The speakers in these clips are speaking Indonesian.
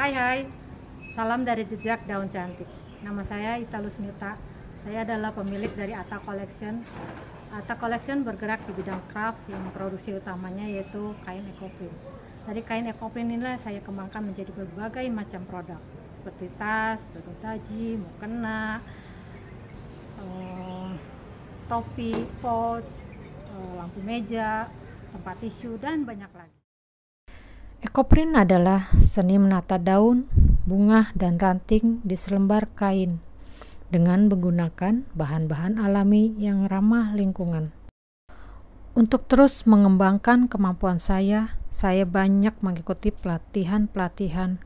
Hai hai, salam dari jejak daun cantik. Nama saya Italus Nita. Saya adalah pemilik dari Ata Collection. Ata Collection bergerak di bidang craft yang produksi utamanya yaitu kain ekoprint. Dari kain ekoprint inilah saya kembangkan menjadi berbagai macam produk seperti tas, tutup taji, mukena, eh, topi, pouch, eh, lampu meja, tempat tisu dan banyak lagi. Ekoprint adalah seni menata daun, bunga, dan ranting di selembar kain dengan menggunakan bahan-bahan alami yang ramah lingkungan. Untuk terus mengembangkan kemampuan saya, saya banyak mengikuti pelatihan-pelatihan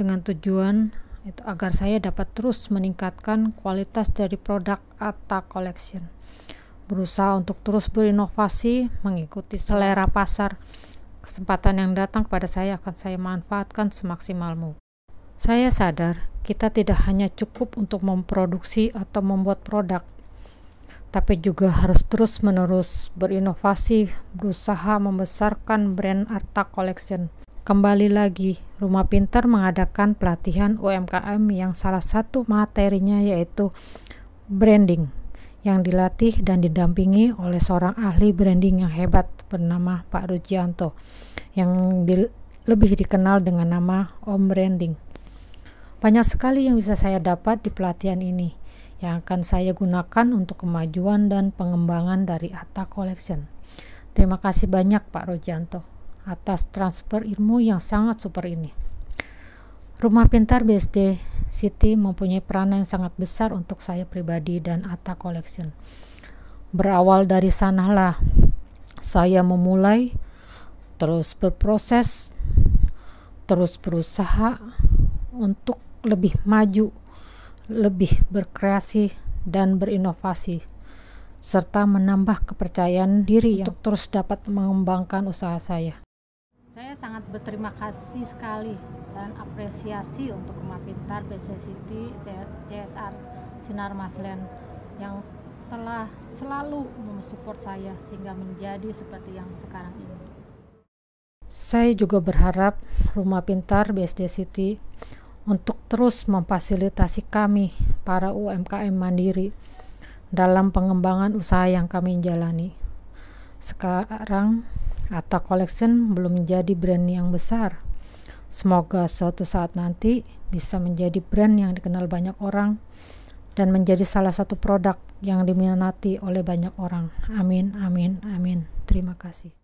dengan tujuan itu agar saya dapat terus meningkatkan kualitas dari produk atau Collection. Berusaha untuk terus berinovasi mengikuti selera pasar Kesempatan yang datang kepada saya akan saya manfaatkan semaksimalmu. Saya sadar kita tidak hanya cukup untuk memproduksi atau membuat produk, tapi juga harus terus-menerus berinovasi, berusaha membesarkan brand Arta Collection. Kembali lagi, Rumah Pintar mengadakan pelatihan UMKM yang salah satu materinya yaitu branding yang dilatih dan didampingi oleh seorang ahli branding yang hebat bernama Pak Rujianto yang di, lebih dikenal dengan nama Om Branding. Banyak sekali yang bisa saya dapat di pelatihan ini yang akan saya gunakan untuk kemajuan dan pengembangan dari Atta Collection. Terima kasih banyak Pak Rojanto atas transfer ilmu yang sangat super ini. Rumah Pintar BSD Siti mempunyai peranan yang sangat besar untuk saya pribadi dan Atta Collection. Berawal dari sanalah saya memulai, terus berproses, terus berusaha untuk lebih maju, lebih berkreasi dan berinovasi serta menambah kepercayaan diri yang untuk terus dapat mengembangkan usaha saya. Saya sangat berterima kasih sekali dan apresiasi untuk Rumah Pintar BSD City, CSR Sinar Maslen yang telah selalu mensupport saya sehingga menjadi seperti yang sekarang ini. Saya juga berharap Rumah Pintar BSD City untuk terus memfasilitasi kami para UMKM mandiri dalam pengembangan usaha yang kami jalani. Sekarang Atta Collection belum menjadi brand yang besar, Semoga suatu saat nanti bisa menjadi brand yang dikenal banyak orang dan menjadi salah satu produk yang diminati oleh banyak orang. Amin, amin, amin. Terima kasih.